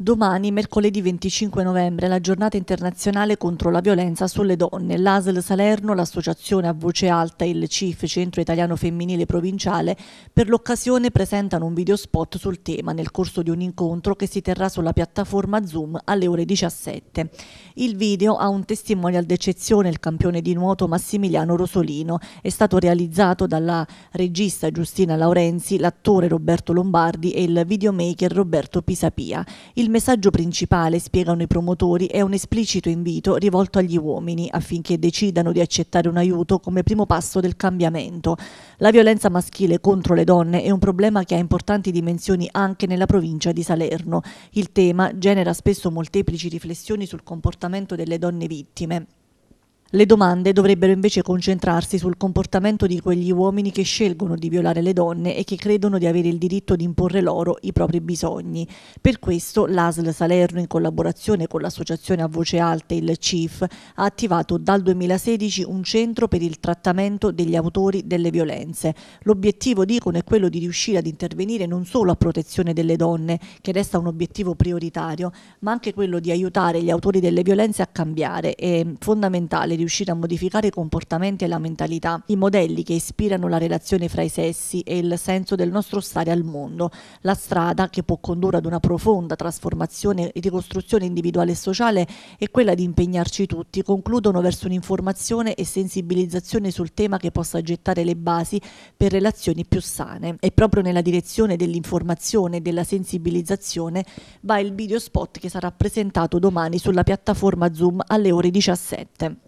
Domani, mercoledì 25 novembre, la giornata internazionale contro la violenza sulle donne. L'ASL Salerno, l'associazione a voce alta e il CIF, Centro Italiano Femminile Provinciale, per l'occasione presentano un video spot sul tema nel corso di un incontro che si terrà sulla piattaforma Zoom alle ore 17. Il video ha un testimonial d'eccezione, il campione di nuoto Massimiliano Rosolino. È stato realizzato dalla regista Giustina Laurenzi, l'attore Roberto Lombardi e il videomaker Roberto Pisapia. Il il messaggio principale, spiegano i promotori, è un esplicito invito rivolto agli uomini affinché decidano di accettare un aiuto come primo passo del cambiamento. La violenza maschile contro le donne è un problema che ha importanti dimensioni anche nella provincia di Salerno. Il tema genera spesso molteplici riflessioni sul comportamento delle donne vittime. Le domande dovrebbero invece concentrarsi sul comportamento di quegli uomini che scelgono di violare le donne e che credono di avere il diritto di imporre loro i propri bisogni. Per questo l'ASL Salerno, in collaborazione con l'associazione a voce alta il CIF, ha attivato dal 2016 un centro per il trattamento degli autori delle violenze. L'obiettivo, dicono, è quello di riuscire ad intervenire non solo a protezione delle donne, che resta un obiettivo prioritario, ma anche quello di aiutare gli autori delle violenze a cambiare. È fondamentale riuscire a modificare i comportamenti e la mentalità, i modelli che ispirano la relazione fra i sessi e il senso del nostro stare al mondo, la strada che può condurre ad una profonda trasformazione e ricostruzione individuale e sociale è quella di impegnarci tutti, concludono verso un'informazione e sensibilizzazione sul tema che possa gettare le basi per relazioni più sane. E proprio nella direzione dell'informazione e della sensibilizzazione va il video spot che sarà presentato domani sulla piattaforma Zoom alle ore 17.